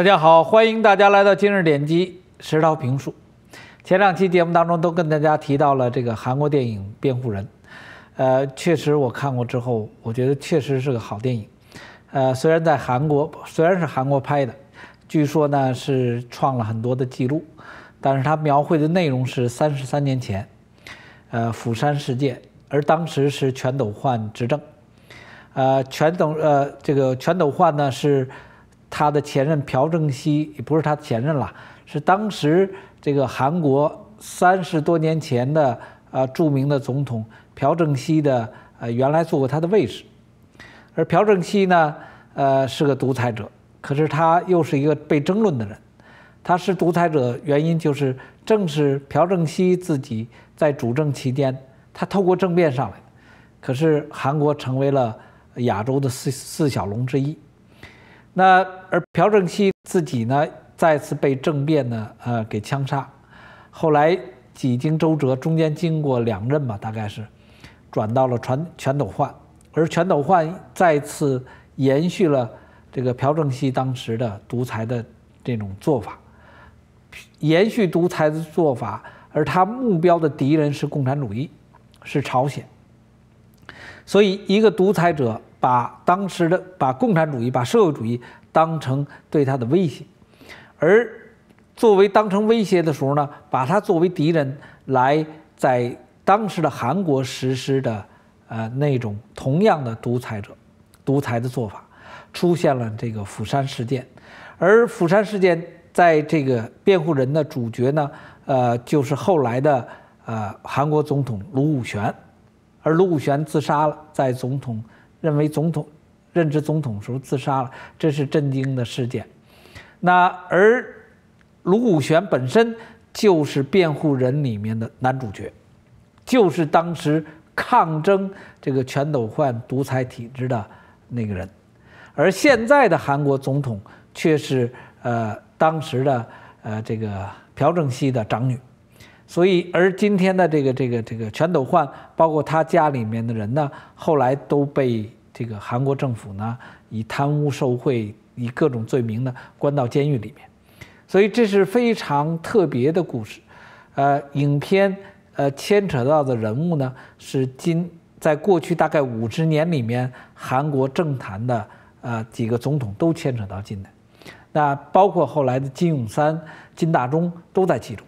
大家好，欢迎大家来到今日点击石涛评述。前两期节目当中都跟大家提到了这个韩国电影《辩护人》，呃，确实我看过之后，我觉得确实是个好电影。呃，虽然在韩国，虽然是韩国拍的，据说呢是创了很多的记录，但是它描绘的内容是三十三年前，呃，釜山事件，而当时是全斗焕执政。呃，全斗呃，这个全斗焕呢是。他的前任朴正熙不是他前任了，是当时这个韩国三十多年前的呃著名的总统朴正熙的呃原来做过他的位置，而朴正熙呢呃是个独裁者，可是他又是一个被争论的人。他是独裁者原因就是正是朴正熙自己在主政期间，他透过政变上来可是韩国成为了亚洲的四四小龙之一。那而朴正熙自己呢，再次被政变呢，呃，给枪杀。后来几经周折，中间经过两任吧，大概是转到了全全斗焕。而全斗焕再次延续了这个朴正熙当时的独裁的这种做法，延续独裁的做法，而他目标的敌人是共产主义，是朝鲜。所以一个独裁者。把当时的把共产主义、把社会主义当成对他的威胁，而作为当成威胁的时候呢，把他作为敌人来在当时的韩国实施的，呃那种同样的独裁者、独裁的做法，出现了这个釜山事件。而釜山事件在这个辩护人的主角呢，呃，就是后来的呃韩国总统卢武铉，而卢武铉自杀了，在总统。认为总统任职总统时候自杀了，这是震惊的事件。那而卢武铉本身就是辩护人里面的男主角，就是当时抗争这个全斗焕独裁体制的那个人。而现在的韩国总统却是呃当时的呃这个朴正熙的长女。所以，而今天的这个、这个、这个全斗焕，包括他家里面的人呢，后来都被这个韩国政府呢以贪污受贿、以各种罪名呢关到监狱里面。所以这是非常特别的故事。呃，影片呃牵扯到的人物呢是金，在过去大概五十年里面，韩国政坛的呃几个总统都牵扯到金的，那包括后来的金泳三、金大中都在其中。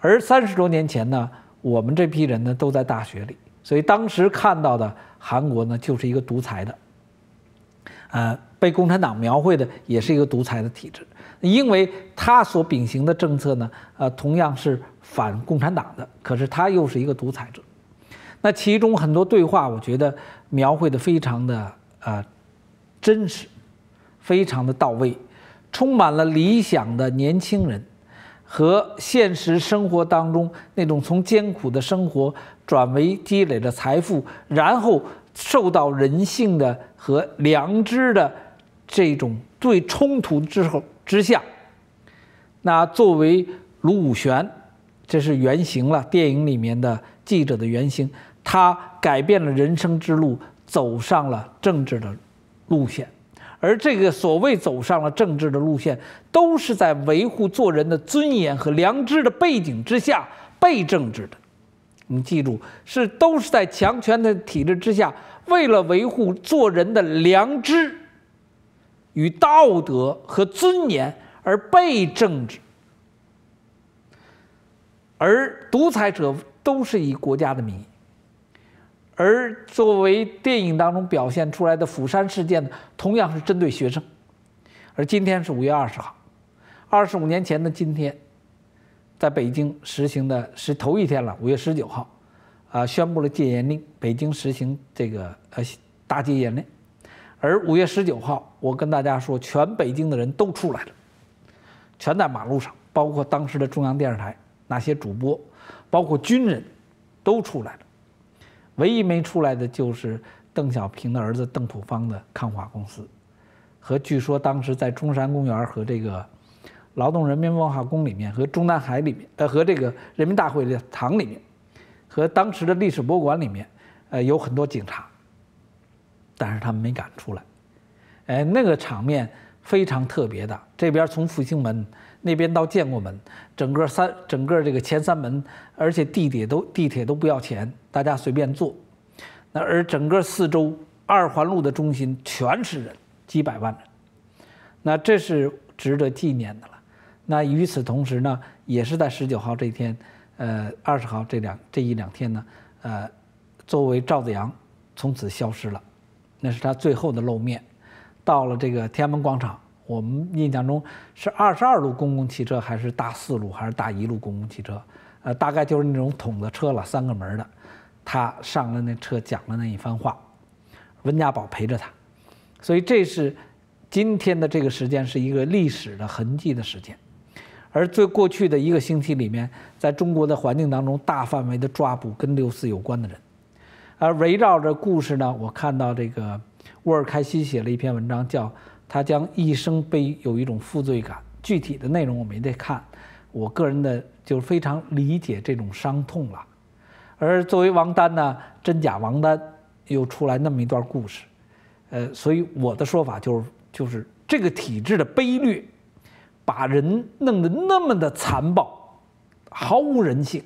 而三十多年前呢，我们这批人呢都在大学里，所以当时看到的韩国呢就是一个独裁的，呃，被共产党描绘的也是一个独裁的体制，因为他所秉行的政策呢，呃，同样是反共产党的，可是他又是一个独裁者。那其中很多对话，我觉得描绘的非常的呃真实，非常的到位，充满了理想的年轻人。和现实生活当中那种从艰苦的生活转为积累的财富，然后受到人性的和良知的这种最冲突之后之下，那作为卢武铉，这是原型了，电影里面的记者的原型，他改变了人生之路，走上了政治的路线。而这个所谓走上了政治的路线，都是在维护做人的尊严和良知的背景之下被政治的。你记住，是都是在强权的体制之下，为了维护做人的良知、与道德和尊严而被政治。而独裁者都是以国家的名。义。而作为电影当中表现出来的釜山事件呢，同样是针对学生。而今天是五月二十号，二十五年前的今天，在北京实行的是头一天了，五月十九号，啊，宣布了戒严令，北京实行这个呃大戒严令。而五月十九号，我跟大家说，全北京的人都出来了，全在马路上，包括当时的中央电视台那些主播，包括军人，都出来了。唯一没出来的就是邓小平的儿子邓朴方的康华公司，和据说当时在中山公园和这个劳动人民文化宫里面和中南海里面呃和这个人民大会堂里面和当时的历史博物馆里面呃有很多警察，但是他们没敢出来，哎，那个场面非常特别的，这边从复兴门那边到建国门，整个三整个这个前三门，而且地铁都地铁都不要钱。大家随便坐，那而整个四周二环路的中心全是人，几百万人，那这是值得纪念的了。那与此同时呢，也是在十九号这一天，呃，二十号这两这一两天呢，呃，作为赵子阳，从此消失了，那是他最后的露面。到了这个天安门广场，我们印象中是二十二路公共汽车，还是大四路，还是大一路公共汽车，呃，大概就是那种筒子车了，三个门的。他上了那车，讲了那一番话，温家宝陪着他，所以这是今天的这个时间是一个历史的痕迹的时间，而最过去的一个星期里面，在中国的环境当中，大范围的抓捕跟六四有关的人，而围绕着故事呢，我看到这个沃尔开西写了一篇文章，叫他将一生被有一种负罪感，具体的内容我没得看，我个人的就非常理解这种伤痛了。而作为王丹呢，真假王丹又出来那么一段故事，呃，所以我的说法就是，就是这个体制的卑劣，把人弄得那么的残暴，毫无人性。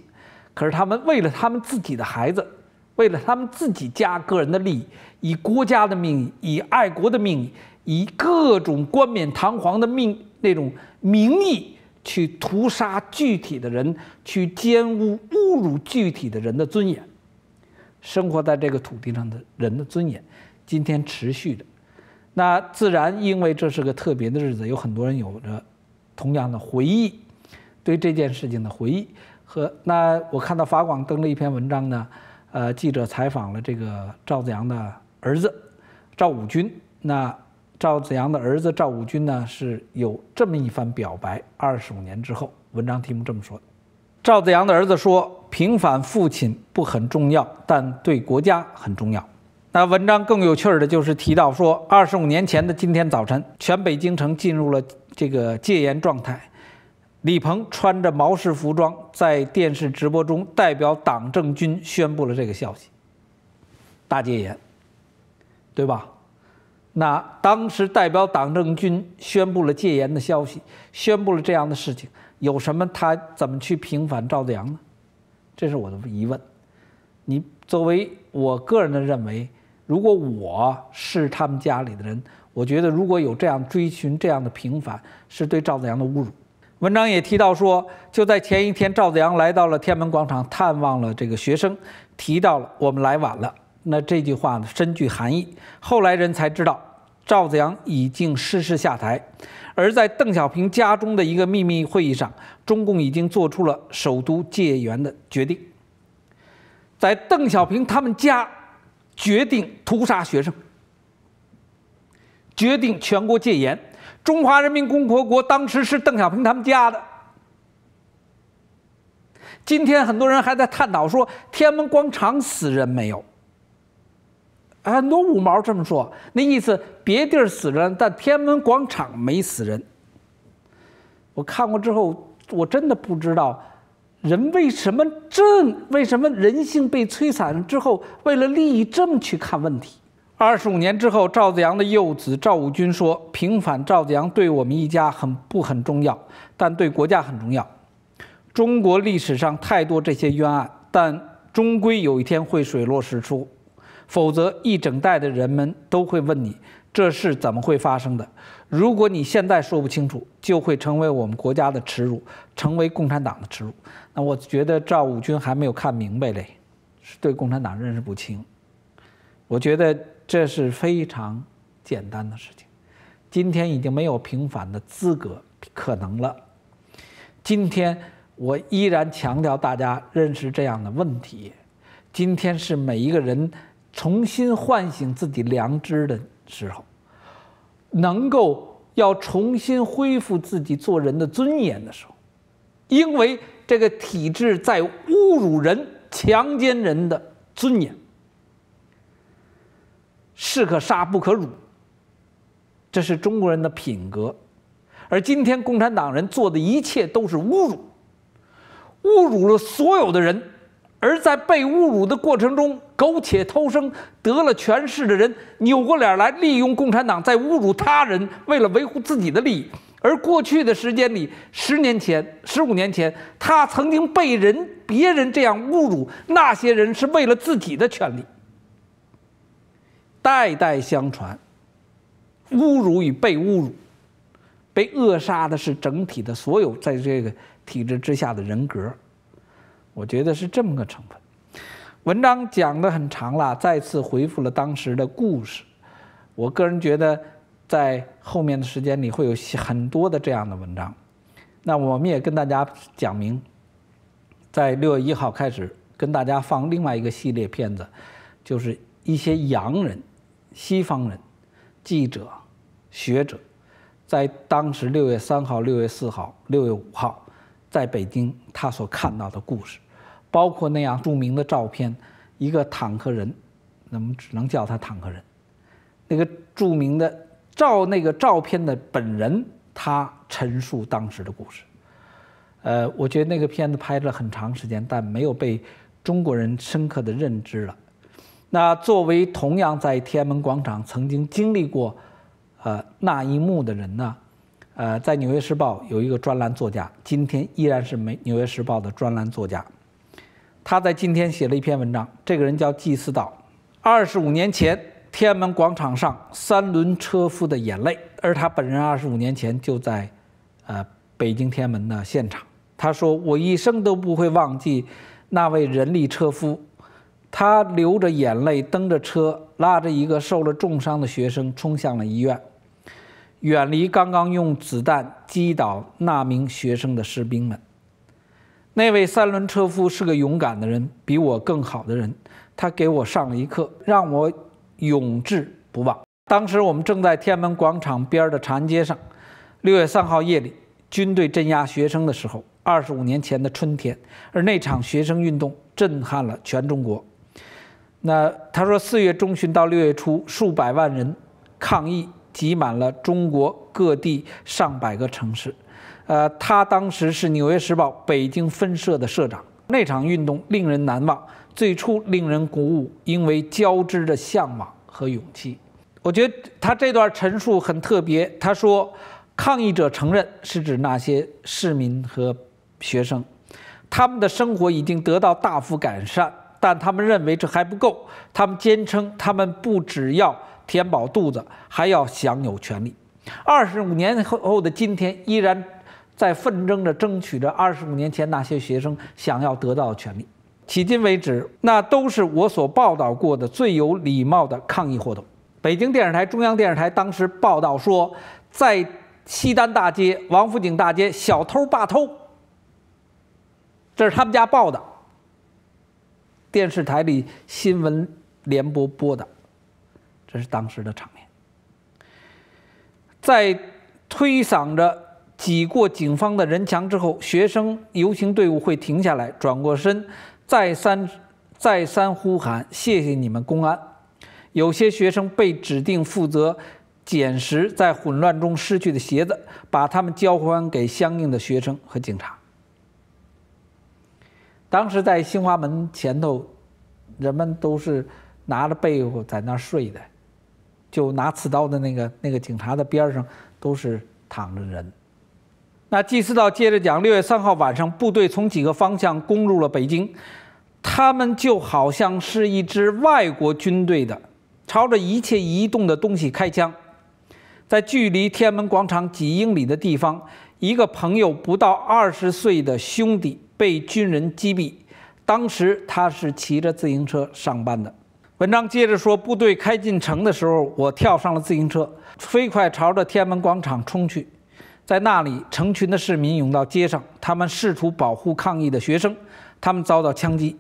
可是他们为了他们自己的孩子，为了他们自己家个人的利益，以国家的名义，以爱国的名义，以各种冠冕堂皇的命那种名义。去屠杀具体的人，去奸污、侮辱具体的人的尊严，生活在这个土地上的人的尊严，今天持续的，那自然因为这是个特别的日子，有很多人有着同样的回忆，对这件事情的回忆。和那我看到法广登了一篇文章呢，呃，记者采访了这个赵子阳的儿子赵武军，那。赵子阳的儿子赵武军呢是有这么一番表白。二十五年之后，文章题目这么说：赵子阳的儿子说，平反父亲不很重要，但对国家很重要。那文章更有趣儿的就是提到说，二十五年前的今天早晨，全北京城进入了这个戒严状态。李鹏穿着毛氏服装，在电视直播中代表党政军宣布了这个消息：大戒严，对吧？那当时代表党政军宣布了戒严的消息，宣布了这样的事情，有什么他怎么去平反赵子阳呢？这是我的疑问。你作为我个人的认为，如果我是他们家里的人，我觉得如果有这样追寻这样的平反，是对赵子阳的侮辱。文章也提到说，就在前一天，赵子阳来到了天安门广场探望了这个学生，提到了我们来晚了。那这句话呢，深具含义。后来人才知道，赵子阳已经失势下台，而在邓小平家中的一个秘密会议上，中共已经做出了首都戒严的决定。在邓小平他们家决定屠杀学生，决定全国戒严。中华人民共和国当时是邓小平他们家的。今天很多人还在探讨说，天安门广场死人没有？很多五毛这么说，那意思别地儿死人，但天安门广场没死人。我看过之后，我真的不知道人为什么这为什么人性被摧残之后，为了利益这么去看问题。二十五年之后，赵子阳的幼子赵武军说：“平反赵子阳对我们一家很不很重要，但对国家很重要。中国历史上太多这些冤案，但终归有一天会水落石出。”否则，一整代的人们都会问你这是怎么会发生的。如果你现在说不清楚，就会成为我们国家的耻辱，成为共产党的耻辱。那我觉得赵武军还没有看明白嘞，是对共产党认识不清。我觉得这是非常简单的事情。今天已经没有平反的资格可能了。今天我依然强调大家认识这样的问题。今天是每一个人。重新唤醒自己良知的时候，能够要重新恢复自己做人的尊严的时候，因为这个体制在侮辱人、强奸人的尊严。士可杀不可辱，这是中国人的品格。而今天共产党人做的一切都是侮辱，侮辱了所有的人。而在被侮辱的过程中苟且偷生、得了权势的人，扭过脸来利用共产党在侮辱他人，为了维护自己的利益。而过去的时间里，十年前、十五年前，他曾经被人别人这样侮辱，那些人是为了自己的权利。代代相传，侮辱与被侮辱，被扼杀的是整体的所有在这个体制之下的人格。我觉得是这么个成分。文章讲得很长了，再次回复了当时的故事。我个人觉得，在后面的时间里会有很多的这样的文章。那我们也跟大家讲明，在六月一号开始跟大家放另外一个系列片子，就是一些洋人、西方人、记者、学者，在当时六月三号、六月四号、六月五号在北京他所看到的故事。包括那样著名的照片，一个坦克人，那我们只能叫他坦克人。那个著名的照那个照片的本人，他陈述当时的故事。呃，我觉得那个片子拍了很长时间，但没有被中国人深刻的认知了。那作为同样在天安门广场曾经经历过，呃那一幕的人呢，呃，在《纽约时报》有一个专栏作家，今天依然是美《纽约时报》的专栏作家。他在今天写了一篇文章，这个人叫季思岛二十五年前，天安门广场上三轮车夫的眼泪，而他本人二十五年前就在，呃，北京天安门的现场。他说：“我一生都不会忘记那位人力车夫，他流着眼泪蹬着车，拉着一个受了重伤的学生冲向了医院，远离刚刚用子弹击倒那名学生的士兵们。”那位三轮车夫是个勇敢的人，比我更好的人，他给我上了一课，让我永志不忘。当时我们正在天安门广场边的长安街上，六月三号夜里，军队镇压学生的时候，二十五年前的春天，而那场学生运动震撼了全中国。那他说，四月中旬到六月初，数百万人抗议，挤满了中国各地上百个城市。呃，他当时是《纽约时报》北京分社的社长。那场运动令人难忘，最初令人鼓舞，因为交织着向往和勇气。我觉得他这段陈述很特别。他说：“抗议者承认是指那些市民和学生，他们的生活已经得到大幅改善，但他们认为这还不够。他们坚称，他们不只要填饱肚子，还要享有权利。二十五年后后的今天，依然。”在奋争着、争取着，二十五年前那些学生想要得到的权利。迄今为止，那都是我所报道过的最有礼貌的抗议活动。北京电视台、中央电视台当时报道说，在西单大街、王府井大街，小偷霸偷。这是他们家报的，电视台里新闻联播播的，这是当时的场面，在推搡着。挤过警方的人墙之后，学生游行队伍会停下来，转过身，再三、再三呼喊：“谢谢你们，公安！”有些学生被指定负责捡拾在混乱中失去的鞋子，把他们交还给相应的学生和警察。当时在新华门前头，人们都是拿着被子在那儿睡的，就拿刺刀的那个那个警察的边儿上都是躺着人。那纪思道接着讲，六月三号晚上，部队从几个方向攻入了北京，他们就好像是一支外国军队的，朝着一切移动的东西开枪。在距离天安门广场几英里的地方，一个朋友不到二十岁的兄弟被军人击毙，当时他是骑着自行车上班的。文章接着说，部队开进城的时候，我跳上了自行车，飞快朝着天安门广场冲去。在那里，成群的市民涌到街上，他们试图保护抗议的学生，他们遭到枪击。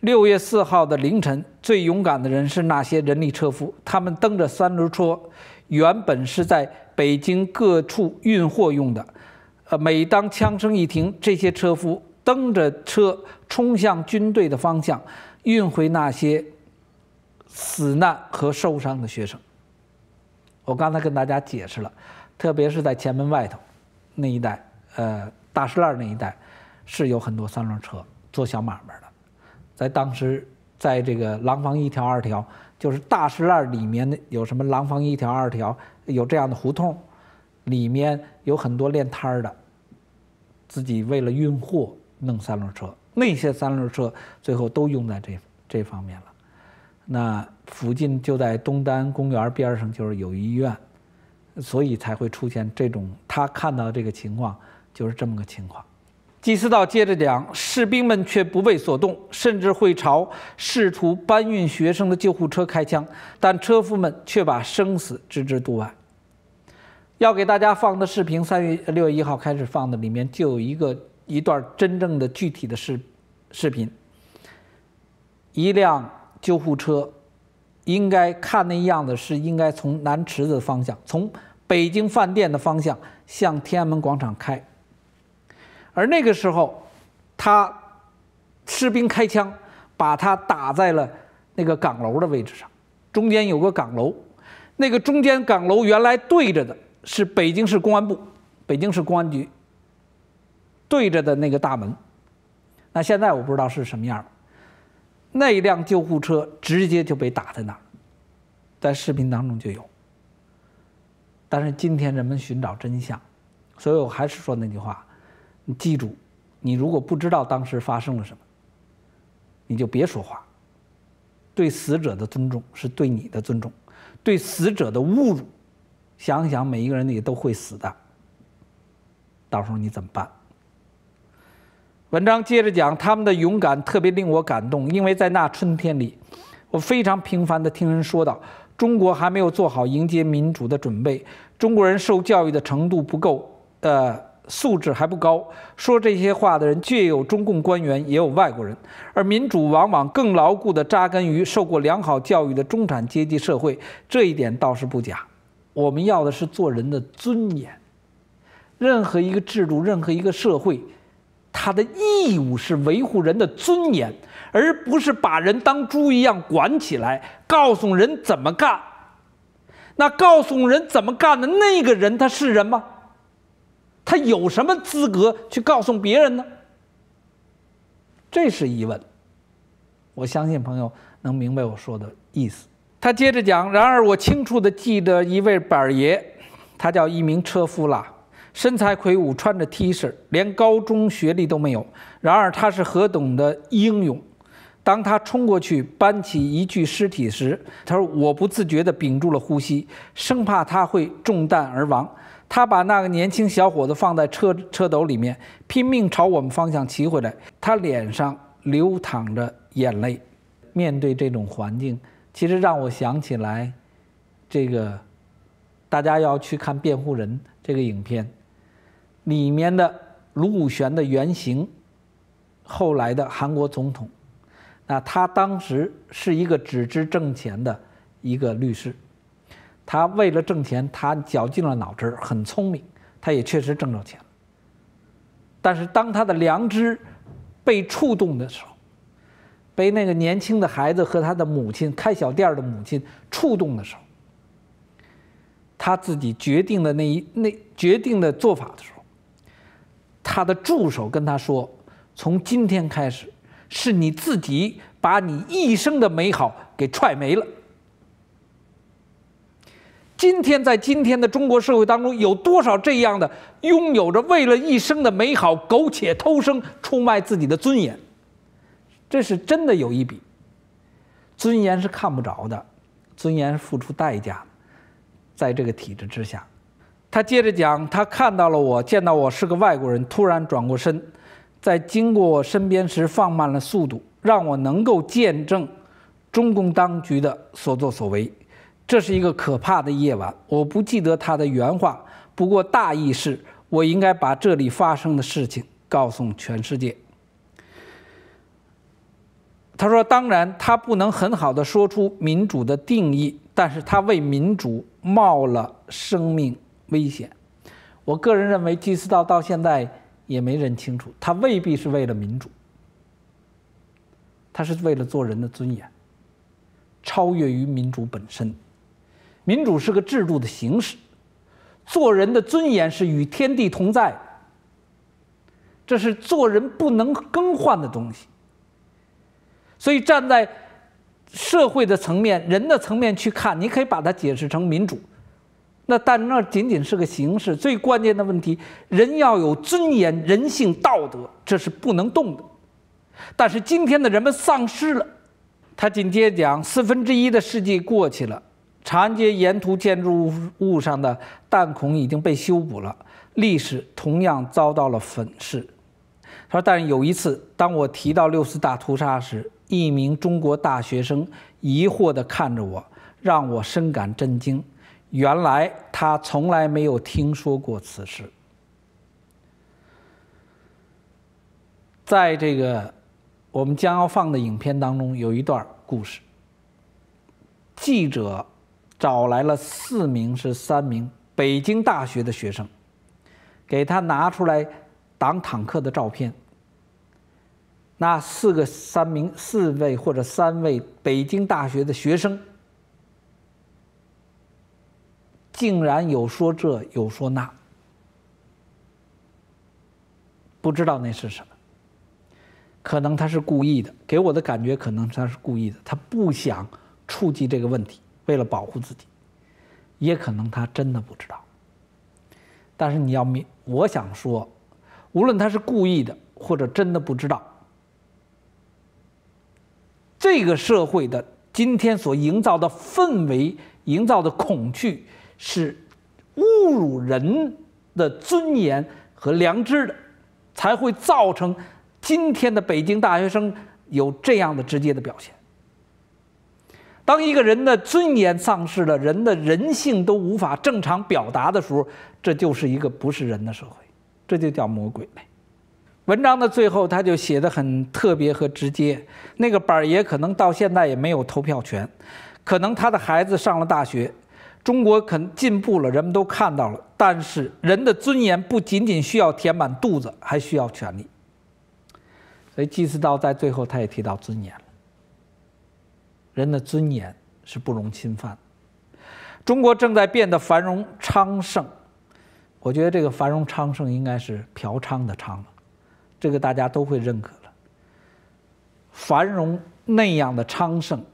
六月四号的凌晨，最勇敢的人是那些人力车夫，他们蹬着三轮车，原本是在北京各处运货用的。呃，每当枪声一停，这些车夫蹬着车冲向军队的方向，运回那些死难和受伤的学生。我刚才跟大家解释了。特别是在前门外头，那一带，呃，大石栏那一带，是有很多三轮车做小买卖的。在当时，在这个廊坊一条二条，就是大石栏里面的有什么廊坊一条二条，有这样的胡同，里面有很多练摊儿的，自己为了运货弄三轮车。那些三轮车最后都用在这这方面了。那附近就在东单公园边上，就是友谊医院。所以才会出现这种他看到这个情况，就是这么个情况。祭思道接着讲，士兵们却不为所动，甚至会朝试图搬运学生的救护车开枪，但车夫们却把生死置之度外。要给大家放的视频，三月六月一号开始放的，里面就有一个一段真正的具体的视视频，一辆救护车。应该看那样子是应该从南池子方向，从北京饭店的方向向天安门广场开。而那个时候，他士兵开枪把他打在了那个岗楼的位置上。中间有个岗楼，那个中间岗楼原来对着的是北京市公安部、北京市公安局对着的那个大门。那现在我不知道是什么样了。那一辆救护车直接就被打在那儿，在视频当中就有。但是今天人们寻找真相，所以我还是说那句话：你记住，你如果不知道当时发生了什么，你就别说话。对死者的尊重是对你的尊重，对死者的侮辱，想想每一个人也都会死的，到时候你怎么办？文章接着讲，他们的勇敢特别令我感动，因为在那春天里，我非常频繁地听人说道：“中国还没有做好迎接民主的准备，中国人受教育的程度不够，呃，素质还不高。说这些话的人，既有中共官员，也有外国人。而民主往往更牢固地扎根于受过良好教育的中产阶级社会，这一点倒是不假。我们要的是做人的尊严，任何一个制度，任何一个社会。他的义务是维护人的尊严，而不是把人当猪一样管起来，告诉人怎么干。那告诉人怎么干的那个人，他是人吗？他有什么资格去告诉别人呢？这是疑问。我相信朋友能明白我说的意思。他接着讲，然而我清楚的记得一位板儿爷，他叫一名车夫了。身材魁梧，穿着 T 恤，连高中学历都没有。然而他是何等的英勇！当他冲过去搬起一具尸体时，他说：“我不自觉地屏住了呼吸，生怕他会中弹而亡。”他把那个年轻小伙子放在车车斗里面，拼命朝我们方向骑回来。他脸上流淌着眼泪。面对这种环境，其实让我想起来，这个大家要去看《辩护人》这个影片。里面的卢武铉的原型，后来的韩国总统，那他当时是一个只知挣钱的一个律师，他为了挣钱，他绞尽了脑汁，很聪明，他也确实挣着钱了。但是当他的良知被触动的时候，被那个年轻的孩子和他的母亲开小店的母亲触动的时候，他自己决定的那一那决定的做法的时候。他的助手跟他说：“从今天开始，是你自己把你一生的美好给踹没了。今天在今天的中国社会当中，有多少这样的拥有着为了一生的美好苟且偷生、出卖自己的尊严？这是真的有一笔。尊严是看不着的，尊严是付出代价，在这个体制之下。”他接着讲，他看到了我，见到我是个外国人，突然转过身，在经过我身边时放慢了速度，让我能够见证中共当局的所作所为。这是一个可怕的夜晚，我不记得他的原话，不过大意是我应该把这里发生的事情告诉全世界。他说：“当然，他不能很好的说出民主的定义，但是他为民主冒了生命。”危险，我个人认为，祭司道到现在也没认清楚，他未必是为了民主，他是为了做人的尊严，超越于民主本身。民主是个制度的形式，做人的尊严是与天地同在这是做人不能更换的东西。所以，站在社会的层面、人的层面去看，你可以把它解释成民主。那但那仅仅是个形式，最关键的问题，人要有尊严、人性、道德，这是不能动的。但是今天的人们丧失了。他紧接着讲，四分之一的世纪过去了，长安街沿途建筑物上的弹孔已经被修补了，历史同样遭到了粉饰。他说，但有一次，当我提到六四大屠杀时，一名中国大学生疑惑地看着我，让我深感震惊。原来他从来没有听说过此事。在这个我们将要放的影片当中，有一段故事。记者找来了四名是三名北京大学的学生，给他拿出来挡坦克的照片。那四个三名四位或者三位北京大学的学生。竟然有说这有说那，不知道那是什么。可能他是故意的，给我的感觉可能他是故意的，他不想触及这个问题，为了保护自己。也可能他真的不知道。但是你要明，我想说，无论他是故意的，或者真的不知道，这个社会的今天所营造的氛围，营造的恐惧。是侮辱人的尊严和良知的，才会造成今天的北京大学生有这样的直接的表现。当一个人的尊严丧失了，人的人性都无法正常表达的时候，这就是一个不是人的社会，这就叫魔鬼呗。文章的最后，他就写的很特别和直接。那个板儿爷可能到现在也没有投票权，可能他的孩子上了大学。中国肯进步了，人们都看到了，但是人的尊严不仅仅需要填满肚子，还需要权利。所以祭祀道在最后他也提到尊严了。人的尊严是不容侵犯。中国正在变得繁荣昌盛，我觉得这个繁荣昌盛应该是嫖娼的娼了，这个大家都会认可了。繁荣那样的昌盛，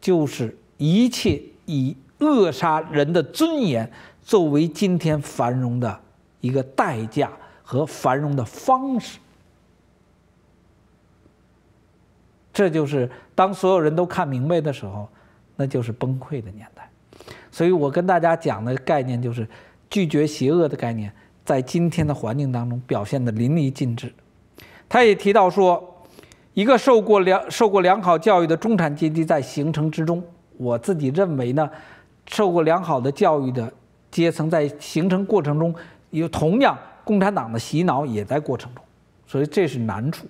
就是一切以。扼杀人的尊严，作为今天繁荣的一个代价和繁荣的方式，这就是当所有人都看明白的时候，那就是崩溃的年代。所以我跟大家讲的概念就是拒绝邪恶的概念，在今天的环境当中表现得淋漓尽致。他也提到说，一个受过良受过良好教育的中产阶级在形成之中，我自己认为呢。受过良好的教育的阶层在形成过程中，有同样共产党的洗脑也在过程中，所以这是难处。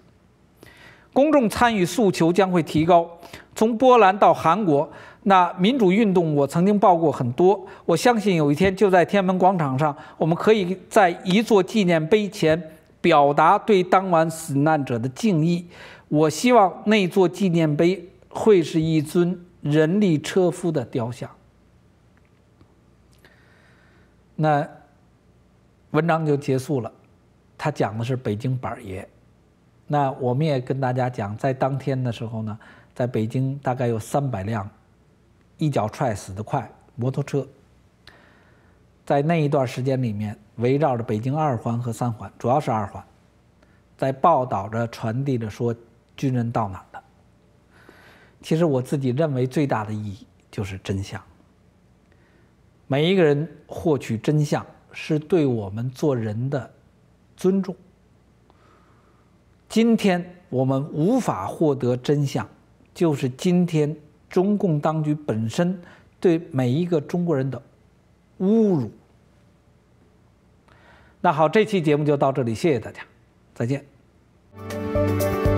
公众参与诉求将会提高。从波兰到韩国，那民主运动我曾经报过很多。我相信有一天就在天安门广场上，我们可以在一座纪念碑前表达对当晚死难者的敬意。我希望那座纪念碑会是一尊人力车夫的雕像。那文章就结束了，他讲的是北京板儿爷。那我们也跟大家讲，在当天的时候呢，在北京大概有三百辆一脚踹死的快摩托车，在那一段时间里面，围绕着北京二环和三环，主要是二环，在报道着、传递着说军人到哪了。其实我自己认为最大的意义就是真相。每一个人获取真相是对我们做人的尊重。今天我们无法获得真相，就是今天中共当局本身对每一个中国人的侮辱。那好，这期节目就到这里，谢谢大家，再见。